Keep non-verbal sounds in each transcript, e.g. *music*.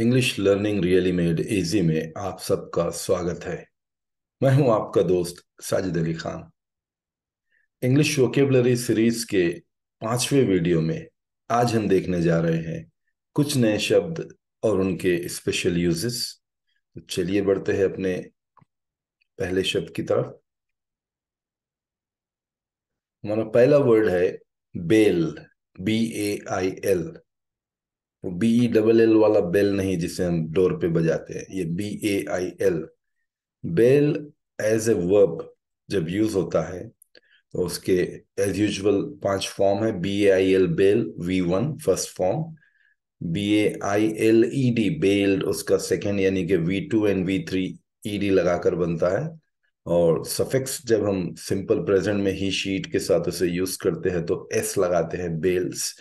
English learning really made easy में आप सबका स्वागत है मैं हूं आपका दोस्त Sajid Ali Khan English vocabulary series के पांचवें वीडियो में आज हम देखने जा रहे हैं कुछ नए शब्द और उनके स्पेशल यूजेस तो चलिए बढ़ते हैं अपने पहले शब्द की तरफ हमारा पहला वर्ड है bail B A I L वो बी ई डबल एल वाला बेल नहीं जिसे हम डोर पे बजाते हैं ये B A I L bail as a verb जब यूज होता है तो उसके एज यूजल पांच फॉर्म है B A I L bail V one first form B A I L E D bailed उसका सेकेंड यानी कि V two and V three E D लगाकर बनता है और सफेक्स जब हम सिंपल प्रेजेंट में ही शीट के साथ उसे यूज करते हैं तो एस लगाते हैं बेल्स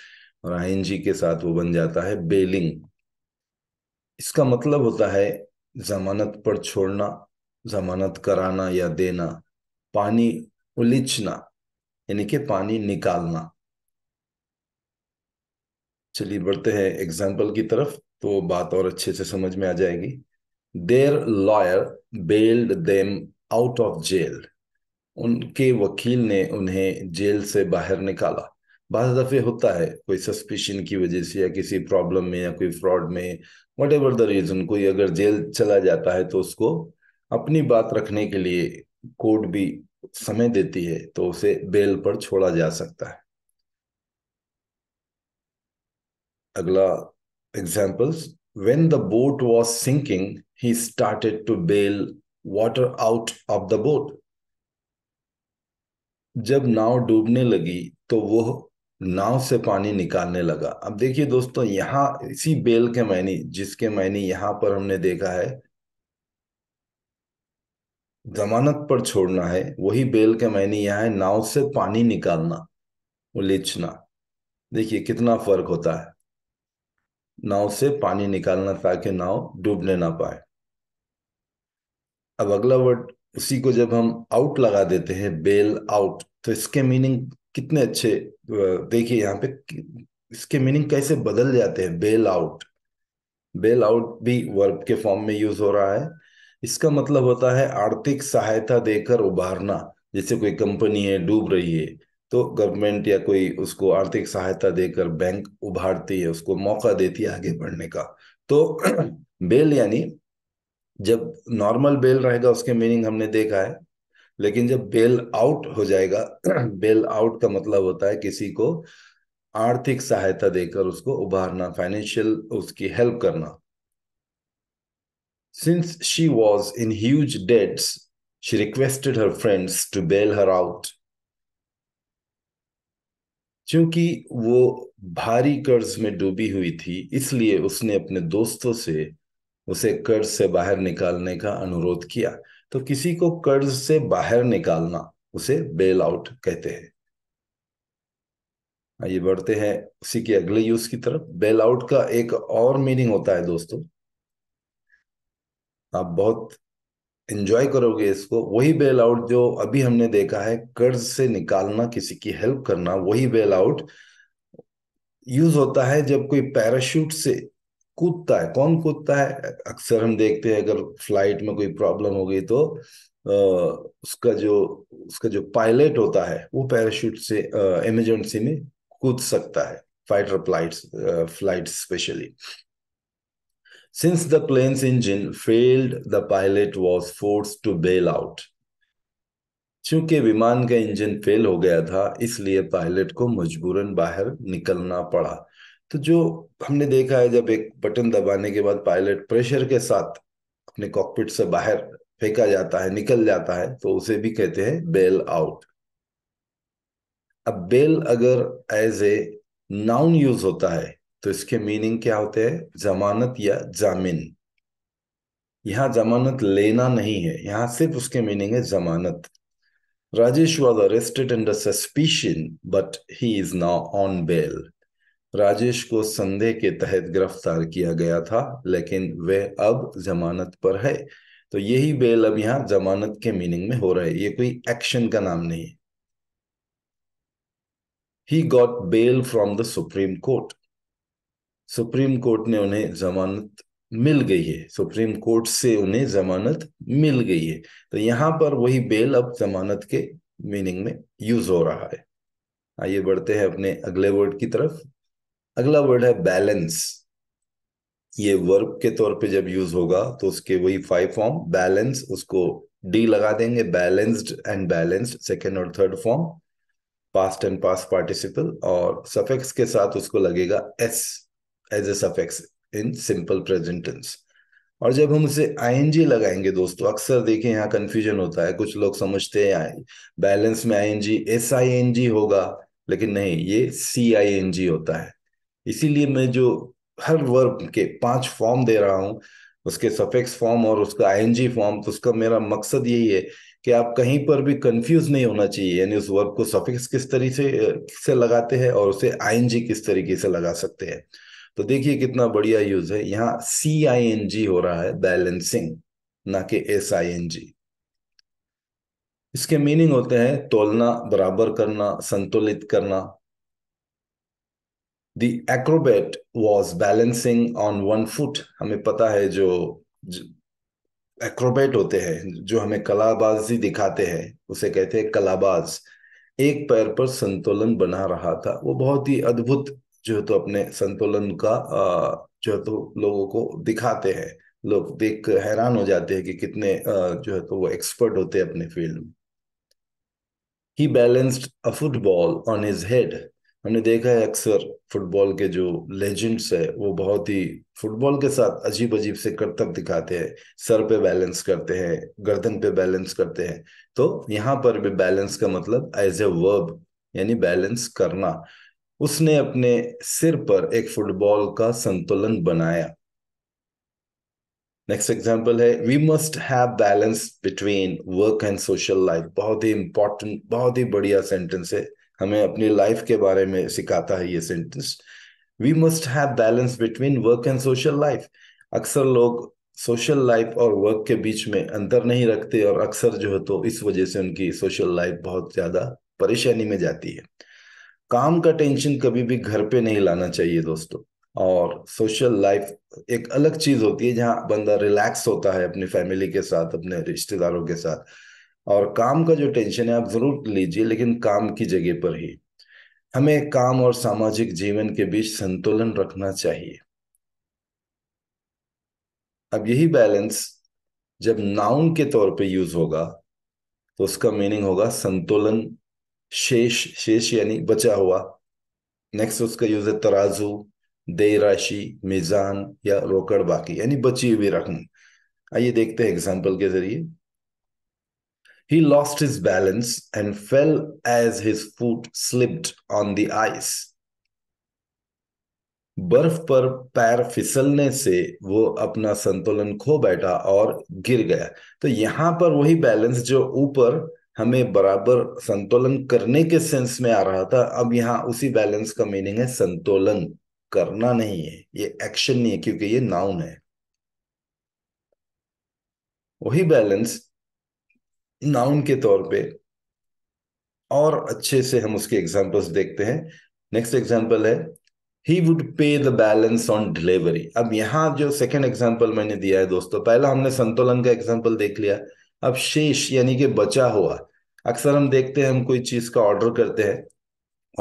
और एनजी के साथ वो बन जाता है बेलिंग इसका मतलब होता है जमानत पर छोड़ना जमानत कराना या देना पानी उलिछना यानी कि पानी निकालना चलिए बढ़ते हैं एग्जाम्पल की तरफ तो बात और अच्छे से समझ में आ जाएगी their lawyer bailed them out of jail उनके वकील ने उन्हें जेल से बाहर निकाला बाद दफे होता है कोई सस्पेशन की वजह से या किसी प्रॉब्लम में या कोई फ्रॉड में वट द रीजन कोई अगर जेल चला जाता है तो उसको अपनी बात रखने के लिए कोर्ट भी समय देती है तो उसे बेल पर छोड़ा जा सकता है अगला examples when the boat was sinking he started to bail water out of the boat जब नाव डूबने लगी तो वह नाव से पानी निकालने लगा अब देखिए दोस्तों यहाँ इसी बेल के मैनी जिसके मैनी यहाँ पर हमने देखा है जमानत पर छोड़ना है वही बेल के मैनी यहाँ है नाव से पानी निकालना लिचना देखिए कितना फर्क होता है नाव से पानी निकालना ताकि नाव डूबने ना पाए अब अगला वर्ड उसी को जब हम आउट लगा देते हैं बेल आउट तो इसके मीनिंग कितने अच्छे देखिए यहाँ पे इसके मीनिंग कैसे बदल जाते हैं बेल आउट बेल आउट भी वर्ब के फॉर्म में यूज हो रहा है इसका मतलब होता है आर्थिक सहायता देकर उभारना जैसे कोई कंपनी है डूब रही है तो गवर्नमेंट या कोई उसको आर्थिक सहायता देकर बैंक उभारती है उसको मौका देती है आगे बढ़ने का तो *clears throat* बेल यानी जब नॉर्मल बेल रहेगा उसके मीनिंग हमने देखा है लेकिन जब बेल आउट हो जाएगा बेल *clears throat* आउट का मतलब होता है किसी को आर्थिक सहायता देकर उसको उभारना फाइनेंशियल उसकी हेल्प करना since she was in huge debts she requested her friends to bail her out क्योंकि वो भारी कर्ज में डूबी हुई थी इसलिए उसने अपने दोस्तों से उसे कर्ज से बाहर निकालने का अनुरोध किया तो किसी को कर्ज से बाहर निकालना उसे बेल आउट कहते हैं आइए बढ़ते हैं उसी के अगले यूज की तरफ बेल आउट का एक और मीनिंग होता है दोस्तों आप बहुत एंजॉय करोगे इसको वही बेल आउट जो अभी हमने देखा है कर्ज से निकालना किसी की हेल्प करना वही बेल आउट यूज होता है जब कोई पैराशूट से कूदता है कौन कूदता है अक्सर हम देखते हैं अगर फ्लाइट में कोई प्रॉब्लम हो गई तो आ, उसका जो उसका जो पायलट होता है वो पैराशूट से इमरजेंसी में कूद सकता है fighter flight flight especially since the plane's engine failed the pilot was force to bail out चूंकि विमान का इंजन फेल हो गया था इसलिए पायलट को मजबूरन बाहर निकलना पड़ा तो जो हमने देखा है जब एक बटन दबाने के बाद पायलट प्रेशर के साथ अपने कॉकपिट से बाहर फेंका जाता है निकल जाता है तो उसे भी कहते हैं बेल आउट अब बेल अगर एज ए नाउन यूज होता है तो इसके मीनिंग क्या होते हैं जमानत या जामिन यहाँ जमानत लेना नहीं है यहां सिर्फ उसके मीनिंग है जमानत Rajesh was arrested under suspicion but he is now on bail Rajesh को संदेह के तहत गिरफ्तार किया गया था लेकिन वह अब जमानत पर है तो यही बेल अब यहाँ जमानत के मीनिंग में हो रहा है ये कोई एक्शन का नाम नहीं है he got bail from the supreme court supreme court ने उन्हें जमानत मिल गई है सुप्रीम कोर्ट से उन्हें जमानत मिल गई है तो यहां पर वही बेल अब जमानत के मीनिंग में यूज हो रहा है आइए बढ़ते हैं अपने अगले वर्ड की तरफ अगला वर्ड है बैलेंस ये वर्ब के तौर पे जब यूज होगा तो उसके वही फाइव फॉर्म बैलेंस उसको डी लगा देंगे बैलेंस्ड एंड बैलेंस्ड सेकेंड और third form past and past participle और सफेक्स के साथ उसको लगेगा S as a suffix in simple present tense और जब हम उसे आईएनजी लगाएंगे दोस्तों अक्सर देखिए यहाँ कंफ्यूजन होता है कुछ लोग समझते हैं बैलेंस में आईएनजी एस आईएनजी होगा लेकिन नहीं ये सी आई एन जी होता है इसीलिए मैं जो हर वर्ब के पांच फॉर्म दे रहा हूँ उसके सफेक्स फॉर्म और उसका आईएनजी फॉर्म तो उसका मेरा मकसद यही है कि आप कहीं पर भी कंफ्यूज नहीं होना चाहिए यानी उस वर्ब को सफेक्स किस तरीके से लगाते हैं और उसे आईएनजी किस तरीके से लगा सकते हैं तो देखिए कितना बढ़िया यूज है यहाँ सी आई एन जी हो रहा है बैलेंसिंग ना कि एस आई एन जी इसके मीनिंग होते हैं तोलना बराबर करना संतुलित करना the acrobat was balancing on one foot हमें पता है जो, एक्रोबेट होते हैं जो हमें कलाबाजी दिखाते हैं उसे कहते हैं कलाबाज एक पैर पर संतुलन बना रहा था वो बहुत ही अद्भुत जो है तो अपने संतुलन का जो तो लोगों को दिखाते हैं लोग देख हैरान हो जाते हैं कि कितने जो है तो वो एक्सपर्ट होते हैं अपने फील्ड में he balanced a football on his head हमने देखा है अक्सर फुटबॉल के जो लेजेंड्स है वो बहुत ही फुटबॉल के साथ अजीब अजीब से करतब दिखाते हैं सर पे बैलेंस करते हैं गर्दन पे बैलेंस करते हैं तो यहाँ पर भी बैलेंस का मतलब एज ए वर्ब यानी बैलेंस करना उसने अपने सिर पर एक फुटबॉल का संतुलन बनाया नेक्स्ट एग्जाम्पल है we must have balance between work and social life बहुत ही इंपॉर्टेंट बहुत ही बढ़िया सेंटेंस है हमें अपनी लाइफ के बारे में सिखाता है ये sentence we must have balance between work and social life अक्सर लोग सोशल लाइफ और वर्क के बीच में अंतर नहीं रखते और अक्सर जो है तो इस वजह से उनकी सोशल लाइफ बहुत ज्यादा परेशानी में जाती है काम का टेंशन कभी भी घर पे नहीं लाना चाहिए दोस्तों और सोशल लाइफ एक अलग चीज होती है जहाँ बंदा रिलैक्स होता है अपनी फैमिली के साथ अपने रिश्तेदारों के साथ और काम का जो टेंशन है आप जरूर लीजिए लेकिन काम की जगह पर ही हमें काम और सामाजिक जीवन के बीच संतुलन रखना चाहिए अब यही बैलेंस जब नाउन के तौर पे यूज होगा तो उसका मीनिंग होगा संतुलन शेष शेष यानी बचा हुआ नेक्स्ट उसका यूज है तराजू दे राशि मिजान या रोकड़ बाकी यानी बची हुई रकम आइए देखते हैं एग्जाम्पल के जरिए He lost his balance and fell as his foot slipped on the ice. बर्फ पर पैर फिसलने से वो अपना संतुलन खो बैठा और गिर गया तो यहां पर वही बैलेंस जो ऊपर हमें बराबर संतुलन करने के सेंस में आ रहा था अब यहां उसी बैलेंस का मीनिंग है संतुलन करना नहीं है ये एक्शन नहीं है क्योंकि ये नाउन है वही बैलेंस नाउन के तौर पे और अच्छे से हम उसके एग्जाम्पल्स देखते हैं नेक्स्ट एग्जाम्पल है he would pay the balance on delivery अब यहाँ जो सेकेंड एग्जाम्पल मैंने दिया है दोस्तों पहला हमने संतुलन का एग्जाम्पल देख लिया अब शेष यानी कि बचा हुआ अक्सर हम देखते हैं हम कोई चीज़ का ऑर्डर करते हैं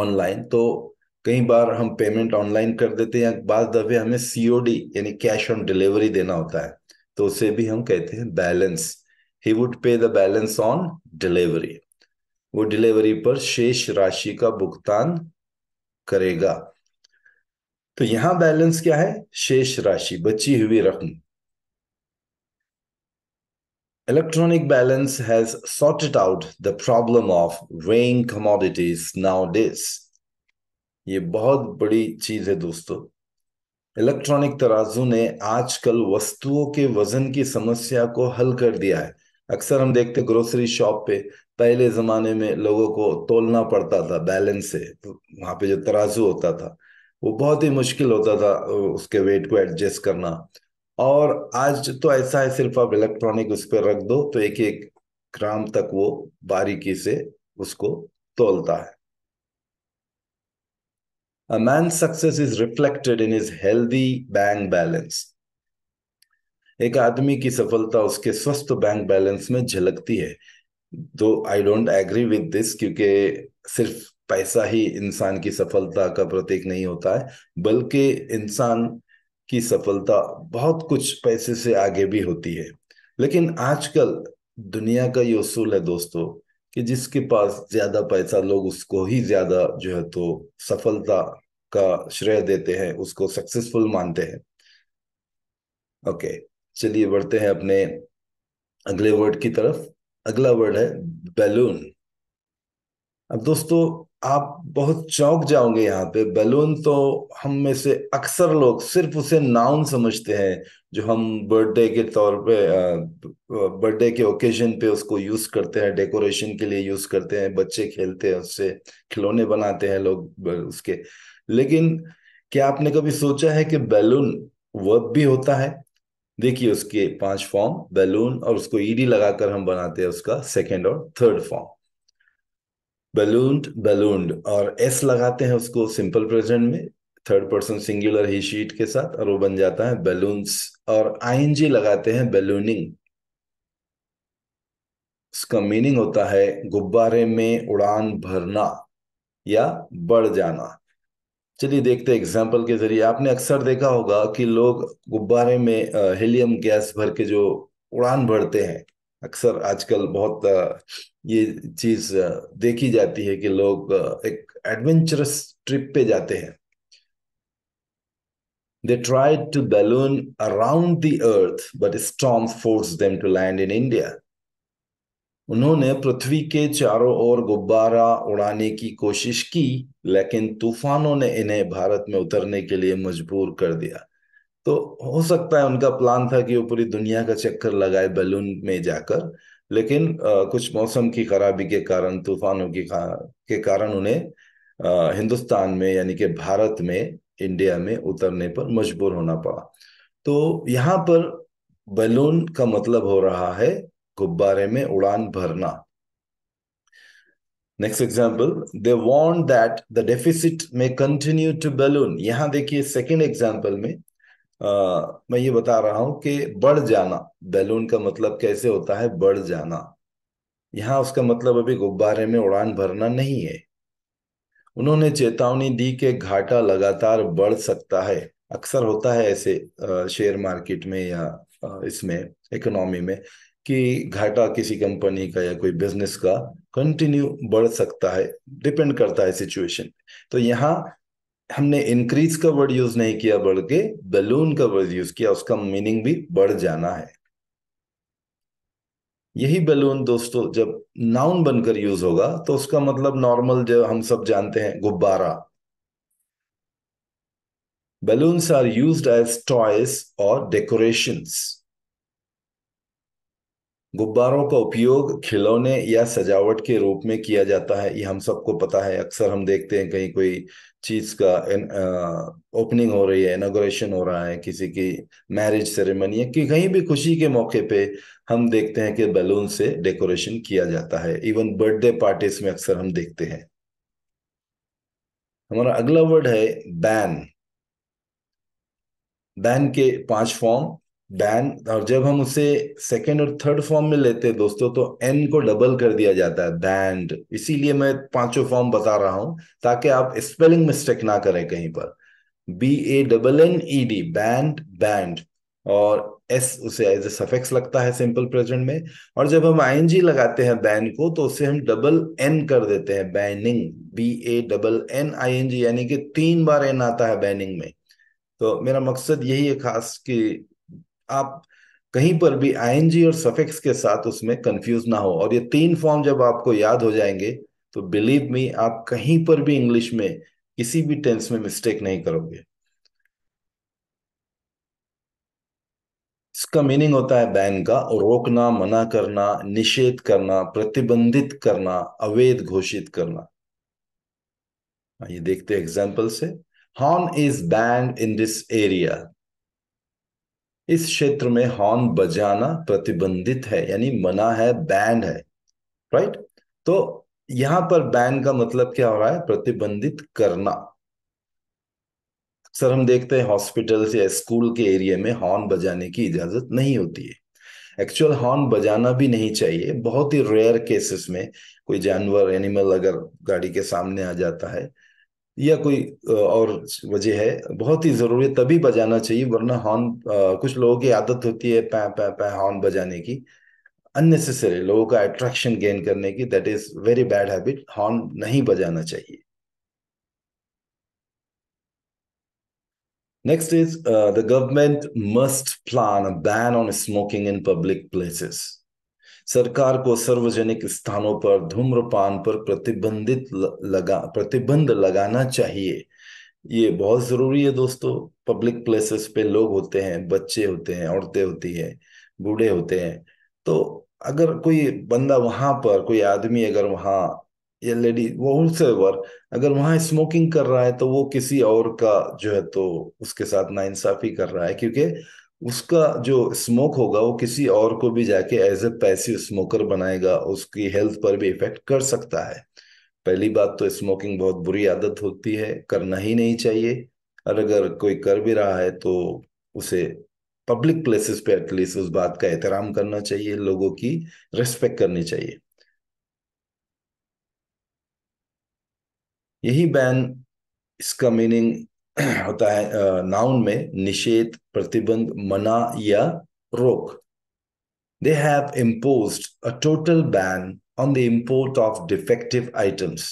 ऑनलाइन तो कई बार हम पेमेंट ऑनलाइन कर देते हैं या बाद दफे हमें सीओडी यानी कैश ऑन डिलीवरी देना होता है तो उसे भी हम कहते हैं balance he would pay the balance on delivery वो डिलीवरी पर शेष राशि का भुगतान करेगा तो यहां बैलेंस क्या है शेष राशि बची हुई रकम balance has sorted out the problem of weighing commodities nowadays ये बहुत बड़ी चीज है दोस्तों इलेक्ट्रॉनिक तराजू ने आजकल वस्तुओं के वजन की समस्या को हल कर दिया है अक्सर हम देखते ग्रोसरी शॉप पे पहले ज़माने में लोगों को तोलना पड़ता था बैलेंस से तो वहां पे जो तराजू होता था वो बहुत ही मुश्किल होता था उसके वेट को एडजस्ट करना और आज तो ऐसा है सिर्फ आप इलेक्ट्रॉनिक उस पर रख दो तो एक एक ग्राम तक वो बारीकी से उसको तोलता है a man success is reflected in his healthy bank balance एक आदमी की सफलता उसके स्वस्थ बैंक बैलेंस में झलकती है तो I don't agree with this क्योंकि सिर्फ पैसा ही इंसान की सफलता का प्रतीक नहीं होता है बल्कि इंसान की सफलता बहुत कुछ पैसे से आगे भी होती है लेकिन आजकल दुनिया का ये उसूल है दोस्तों कि जिसके पास ज्यादा पैसा लोग उसको ही ज्यादा जो है तो सफलता का श्रेय देते हैं उसको सक्सेसफुल मानते हैं ओके okay. चलिए बढ़ते हैं अपने अगले वर्ड की तरफ अगला वर्ड है बैलून अब दोस्तों आप बहुत चौंक जाओगे यहाँ पे बैलून तो हम में से अक्सर लोग सिर्फ उसे नाउन समझते हैं जो हम बर्थडे के तौर पे बर्थडे के ओकेजन पे उसको यूज करते हैं डेकोरेशन के लिए यूज करते हैं बच्चे खेलते हैं उससे खिलौने बनाते हैं लोग उसके लेकिन क्या आपने कभी सोचा है कि बैलून वर्ब भी होता है देखिए उसके पांच फॉर्म बैलून और उसको ईडी e लगाकर हम बनाते हैं उसका सेकेंड और थर्ड फॉर्म बैलून बैलून और एस लगाते हैं उसको सिंपल प्रेजेंट में third person singular he she it के साथ और वो बन जाता है बैलून्स और आईएनजी लगाते हैं बैलूनिंग उसका मीनिंग होता है गुब्बारे में उड़ान भरना या बढ़ जाना चलिए देखते हैं एग्जाम्पल के जरिए आपने अक्सर देखा होगा कि लोग गुब्बारे में हीलियम गैस भर के जो उड़ान भरते हैं अक्सर आजकल बहुत ये चीज देखी जाती है कि लोग एक एडवेंचरस ट्रिप पे जाते हैं they try to balloon around the earth earth, but storms forced them to land in उन्होंने पृथ्वी के चारों ओर गुब्बारा उड़ाने की कोशिश की लेकिन तूफानों ने इन्हें भारत में उतरने के लिए मजबूर कर दिया तो हो सकता है उनका प्लान था कि वो पूरी दुनिया का चक्कर लगाए बैलून में जाकर लेकिन आ, कुछ मौसम की खराबी के कारण तूफानों की के कारण उन्हें आ, हिंदुस्तान में यानी कि भारत में इंडिया में उतरने पर मजबूर होना पड़ा तो यहाँ पर बैलून का मतलब हो रहा है गुब्बारे में उड़ान भरना next example they want that the deficit में कंटिन्यू टू बैलून यहां देखिए सेकेंड एग्जाम्पल में आ, मैं ये बता रहा हूं कि बढ़ जाना बैलून का मतलब कैसे होता है बढ़ जाना यहां उसका मतलब अभी गुब्बारे में उड़ान भरना नहीं है उन्होंने चेतावनी दी कि घाटा लगातार बढ़ सकता है अक्सर होता है ऐसे शेयर मार्केट में या इसमें इकोनॉमी में कि घाटा किसी कंपनी का या कोई बिजनेस का कंटिन्यू बढ़ सकता है डिपेंड करता है सिचुएशन तो यहाँ हमने इंक्रीज का वर्ड यूज नहीं किया बढ़ के बलून का वर्ड यूज किया उसका मीनिंग भी बढ़ जाना है यही बलून दोस्तों जब नाउन बनकर यूज होगा तो उसका मतलब नॉर्मल जो हम सब जानते हैं गुब्बारा Balloons are used as toys और decorations. गुब्बारों का उपयोग खिलौने या सजावट के रूप में किया जाता है ये हम सबको पता है अक्सर हम देखते हैं कहीं कोई चीज का ओपनिंग हो रही है इनोग्रेशन हो रहा है किसी की मैरिज सेरेमनी है कि कहीं भी खुशी के मौके पे हम देखते हैं कि बैलून से डेकोरेशन किया जाता है इवन बर्थडे पार्टीज में अक्सर हम देखते हैं हमारा अगला वर्ड है बैन बैन के पांच फॉर्म बैन और जब हम उसे सेकेंड और थर्ड फॉर्म में लेते हैं दोस्तों तो एन को डबल कर दिया जाता है बैंड इसीलिए मैं पांचों फॉर्म बता रहा हूं ताकि आप स्पेलिंग मिस्टेक ना करें कहीं पर B A double N E D banned banned और एस उसे एज ए सफेक्स लगता है सिंपल प्रेजेंट में और जब हम आई लगाते हैं बैन को तो उसे हम डबल एन कर देते हैं banning B A double N I N G यानी कि तीन बार एन आता है बैनिंग में तो मेरा मकसद यही है खास कि आप कहीं पर भी आईएनजी और सफेक्स के साथ उसमें कंफ्यूज ना हो और ये तीन फॉर्म जब आपको याद हो जाएंगे तो बिलीव मी आप कहीं पर भी इंग्लिश में किसी भी टेंस में मिस्टेक नहीं करोगे इसका मीनिंग होता है बैन का रोकना मना करना निषेध करना प्रतिबंधित करना अवैध घोषित करना ये देखते एग्जाम्पल से horn is banned in this area इस क्षेत्र में हॉर्न बजाना प्रतिबंधित है यानी मना है बैंड है राइट तो यहां पर बैन का मतलब क्या हो रहा है प्रतिबंधित करना सर हम देखते हैं हॉस्पिटल्स या स्कूल के एरिया में हॉर्न बजाने की इजाजत नहीं होती है एक्चुअल हॉर्न बजाना भी नहीं चाहिए बहुत ही रेयर केसेस में कोई जानवर एनिमल अगर गाड़ी के सामने आ जाता है या कोई और वजह है बहुत ही ज़रूरी है तभी बजाना चाहिए वरना हॉर्न कुछ लोगों की आदत होती है पै पै पै हॉर्न बजाने की अननेसेसरी लोगों का अट्रैक्शन गेन करने की that is very bad habit horn नहीं बजाना चाहिए next is the government must plan a ban on smoking in public places सरकार को सार्वजनिक स्थानों पर धूम्रपान पर प्रतिबंधित लगा प्रतिबंध लगाना चाहिए ये बहुत जरूरी है दोस्तों पब्लिक प्लेसेस पे लोग होते हैं बच्चे होते हैं औरतें होती है बूढ़े होते हैं तो अगर कोई बंदा वहां पर कोई आदमी अगर वहां या लेडी वो होलसेवर अगर वहां स्मोकिंग कर रहा है तो वो किसी और का जो है तो उसके साथ ना इंसाफी कर रहा है क्योंकि उसका जो स्मोक होगा वो किसी और को भी जाके एज ए पैसिव स्मोकर बनाएगा उसकी हेल्थ पर भी इफेक्ट कर सकता है पहली बात तो स्मोकिंग बहुत बुरी आदत होती है करना ही नहीं चाहिए और अगर कोई कर भी रहा है तो उसे पब्लिक प्लेसेस पे एटलीस्ट उस बात का एहतराम करना चाहिए लोगों की रेस्पेक्ट करनी चाहिए यही बैन इसका मीनिंग *clears throat* होता है नाउन में निषेध प्रतिबंध मना या रोक they have impose a total ban on the import of defective items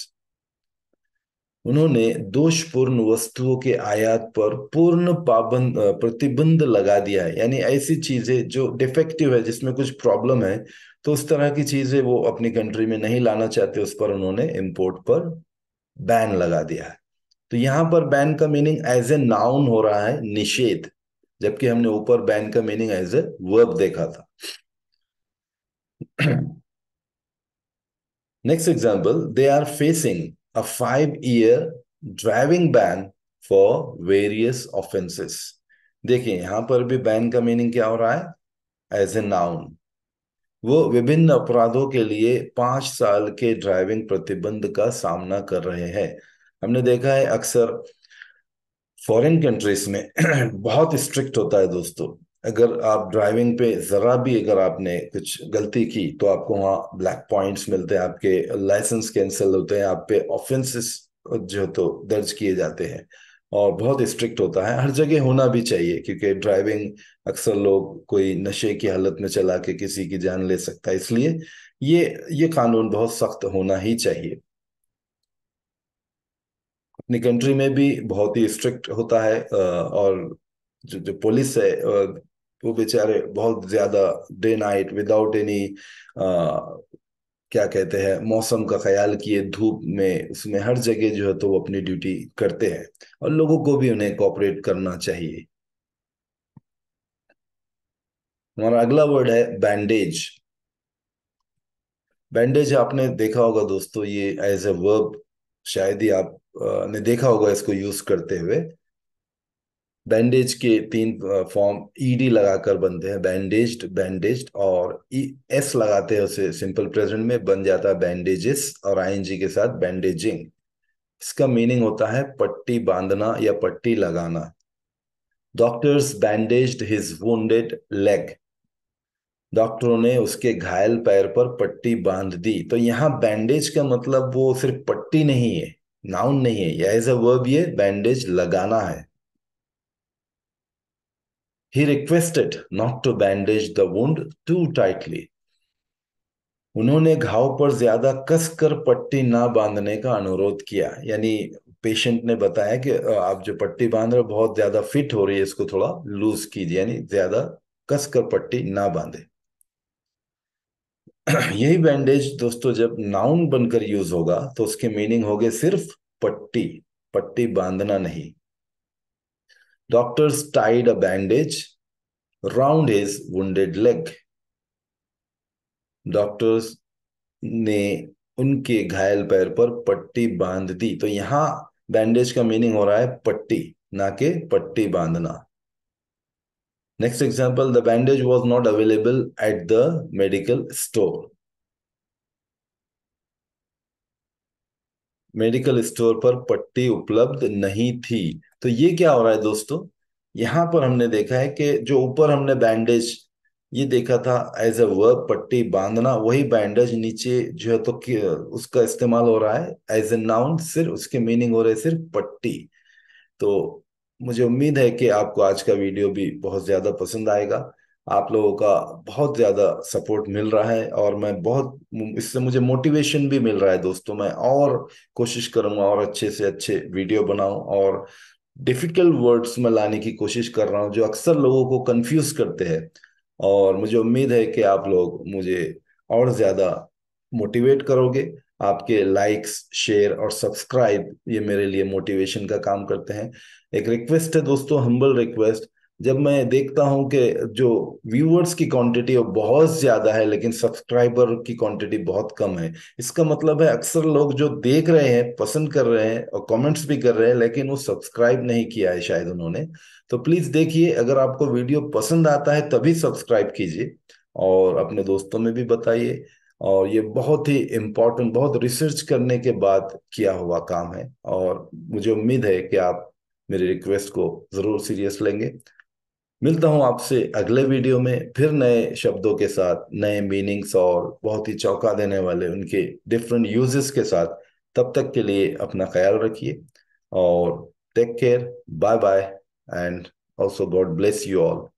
उन्होंने दोषपूर्ण वस्तुओं के आयात पर पूर्ण पाबंद प्रतिबंध लगा दिया है यानी ऐसी चीजें जो डिफेक्टिव है जिसमें कुछ प्रॉब्लम है तो उस तरह की चीजें वो अपनी कंट्री में नहीं लाना चाहते उस पर उन्होंने इम्पोर्ट पर बैन लगा दिया है तो यहां पर बैन का मीनिंग एज ए नाउन हो रहा है निषेध जबकि हमने ऊपर बैन का मीनिंग एज ए वर्ब देखा था next example they are facing a five year driving ban for various offences देखिए यहां पर भी बैन का मीनिंग क्या हो रहा है एज ए नाउन वो विभिन्न अपराधों के लिए पांच साल के ड्राइविंग प्रतिबंध का सामना कर रहे हैं हमने देखा है अक्सर फॉरेन कंट्रीज में *clears throat* बहुत स्ट्रिक्ट होता है दोस्तों अगर आप ड्राइविंग पे ज़रा भी अगर आपने कुछ गलती की तो आपको वहाँ ब्लैक पॉइंट्स मिलते हैं आपके लाइसेंस कैंसिल होते हैं आप पे ऑफेंसेस जो तो दर्ज किए जाते हैं और बहुत स्ट्रिक्ट होता है हर जगह होना भी चाहिए क्योंकि ड्राइविंग अक्सर लोग कोई नशे की हालत में चला के किसी की जान ले सकता है इसलिए ये ये कानून बहुत सख्त होना ही चाहिए कंट्री में भी बहुत ही स्ट्रिक्ट होता है और जो जो पुलिस है वो बेचारे बहुत ज्यादा डे नाइट विदाउट एनी क्या कहते हैं मौसम का ख्याल किए धूप में उसमें हर जगह जो है तो वो अपनी ड्यूटी करते हैं और लोगों को भी उन्हें कॉपरेट करना चाहिए हमारा अगला वर्ड है बैंडेज बैंडेज आपने देखा होगा दोस्तों ये एज ए वर्ब शायद ही आप ने देखा होगा इसको यूज करते हुए बैंडेज के तीन फॉर्म ईडी लगाकर बनते हैं बैंडेज बैंडेज और ई एस लगाते हैं उसे सिंपल प्रेजेंट में बन जाता है बैंडेजेस और आईएनजी के साथ बैंडेजिंग इसका मीनिंग होता है पट्टी बांधना या पट्टी लगाना doctors bandage his wed leg डॉक्टरों ने उसके घायल पैर पर पट्टी बांध दी तो यहाँ बैंडेज का मतलब वो सिर्फ पट्टी नहीं है नाउन नहीं है या एज अ वर्ब ये बैंडेज लगाना है he requested not to bandage the wound too tightly उन्होंने घाव पर ज्यादा कसकर पट्टी ना बांधने का अनुरोध किया यानी पेशेंट ने बताया कि आप जो पट्टी बांध रहे हो बहुत ज्यादा फिट हो रही है इसको थोड़ा लूज कीजिए यानी ज्यादा कसकर पट्टी ना बांधे *clears throat* यही बैंडेज दोस्तों जब नाउन बनकर यूज होगा तो उसके मीनिंग होंगे सिर्फ पट्टी पट्टी बांधना नहीं doctors tied a bandage round his wed leg doctors ने उनके घायल पैर पर पट्टी बांध दी तो यहां बैंडेज का मीनिंग हो रहा है पट्टी ना के पट्टी बांधना Next example, the bandage was not available at the medical store. Medical store पर पट्टी उपलब्ध नहीं थी तो ये क्या हो रहा है दोस्तों यहां पर हमने देखा है कि जो ऊपर हमने बैंडेज ये देखा था एज ए वर्ब पट्टी बांधना वही बैंडेज नीचे जो है तो उसका इस्तेमाल हो रहा है एज ए नाउन सिर्फ उसके मीनिंग हो रहे सिर्फ पट्टी तो मुझे उम्मीद है कि आपको आज का वीडियो भी बहुत ज़्यादा पसंद आएगा आप लोगों का बहुत ज़्यादा सपोर्ट मिल रहा है और मैं बहुत इससे मुझे मोटिवेशन भी मिल रहा है दोस्तों मैं और कोशिश करूँगा और अच्छे से अच्छे वीडियो बनाऊँ और डिफ़िकल्ट वर्ड्स में लाने की कोशिश कर रहा हूँ जो अक्सर लोगों को कंफ्यूज करते हैं और मुझे उम्मीद है कि आप लोग मुझे और ज़्यादा मोटिवेट करोगे आपके लाइक्स शेयर और सब्सक्राइब ये मेरे लिए मोटिवेशन का काम करते हैं एक रिक्वेस्ट है दोस्तों हम्बल रिक्वेस्ट जब मैं देखता हूं कि जो व्यूअर्स की क्वांटिटी बहुत ज़्यादा है लेकिन सब्सक्राइबर की क्वांटिटी बहुत कम है इसका मतलब है अक्सर लोग जो देख रहे हैं पसंद कर रहे हैं और कमेंट्स भी कर रहे हैं लेकिन वो सब्सक्राइब नहीं किया है शायद उन्होंने तो प्लीज़ देखिए अगर आपको वीडियो पसंद आता है तभी सब्सक्राइब कीजिए और अपने दोस्तों में भी बताइए और ये बहुत ही इम्पोर्टेंट बहुत रिसर्च करने के बाद किया हुआ काम है और मुझे उम्मीद है कि आप मेरी रिक्वेस्ट को ज़रूर सीरियस लेंगे मिलता हूँ आपसे अगले वीडियो में फिर नए शब्दों के साथ नए मीनिंग्स और बहुत ही चौंका देने वाले उनके डिफरेंट यूजेस के साथ तब तक के लिए अपना ख्याल रखिए और take care bye bye and also God bless you all